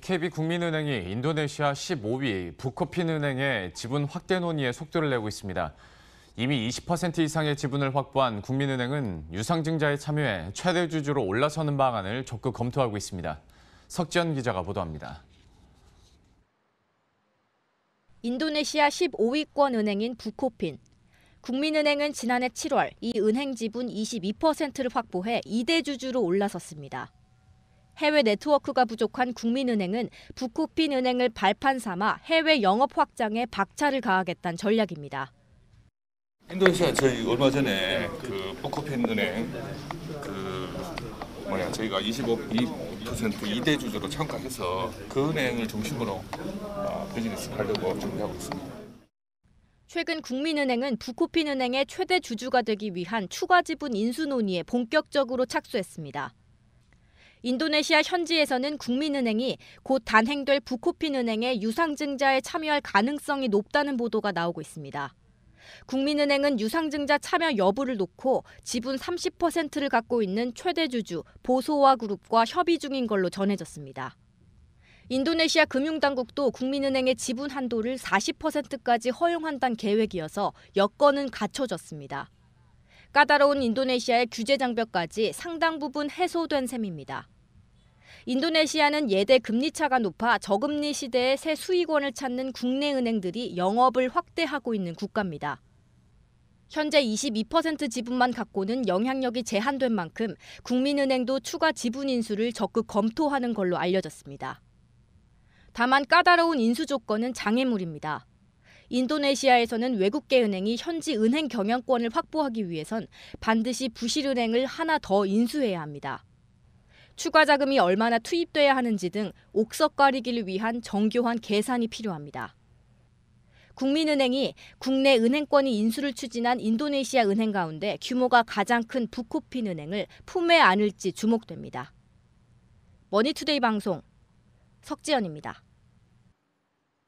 KB국민은행이 인도네시아 15위 북코핀은행의 지분 확대 논의에 속도를 내고 있습니다. 이미 20% 이상의 지분을 확보한 국민은행은 유상증자의 참여에 최대 주주로 올라서는 방안을 적극 검토하고 있습니다. 석지현 기자가 보도합니다. 인도네시아 15위권 은행인 북코핀. 국민은행은 지난해 7월 이 은행 지분 22%를 확보해 2대 주주로 올라섰습니다. 해외 네트워크가 부족한 국민은행은 북코핀 은행을 발판 삼아 해외 영업 확장에 박차를 가하겠다는 전략입니다. 인도네시아 저희 얼마 전에 그 북코핀 은행 그 뭐냐 저희가 25% 2대 주주로 참가해서 그 은행을 중심으로 아, 비즈니스 하려고 준비하고 있습니다. 최근 국민은행은 부코핀은행의 최대 주주가 되기 위한 추가 지분 인수 논의에 본격적으로 착수했습니다. 인도네시아 현지에서는 국민은행이 곧 단행될 부코핀은행의 유상증자에 참여할 가능성이 높다는 보도가 나오고 있습니다. 국민은행은 유상증자 참여 여부를 놓고 지분 30%를 갖고 있는 최대 주주 보소와 그룹과 협의 중인 걸로 전해졌습니다. 인도네시아 금융당국도 국민은행의 지분 한도를 40%까지 허용한다는 계획이어서 여건은 갖춰졌습니다. 까다로운 인도네시아의 규제 장벽까지 상당 부분 해소된 셈입니다. 인도네시아는 예대 금리차가 높아 저금리 시대에 새 수익원을 찾는 국내 은행들이 영업을 확대하고 있는 국가입니다. 현재 22% 지분만 갖고는 영향력이 제한된 만큼 국민은행도 추가 지분 인수를 적극 검토하는 걸로 알려졌습니다. 다만 까다로운 인수 조건은 장애물입니다. 인도네시아에서는 외국계 은행이 현지 은행 경영권을 확보하기 위해선 반드시 부실은행을 하나 더 인수해야 합니다. 추가 자금이 얼마나 투입돼야 하는지 등 옥석 가리기를 위한 정교한 계산이 필요합니다. 국민은행이 국내 은행권이 인수를 추진한 인도네시아 은행 가운데 규모가 가장 큰 부코핀 은행을 품에 안을지 주목됩니다. 머니투데이 방송 석지연입니다.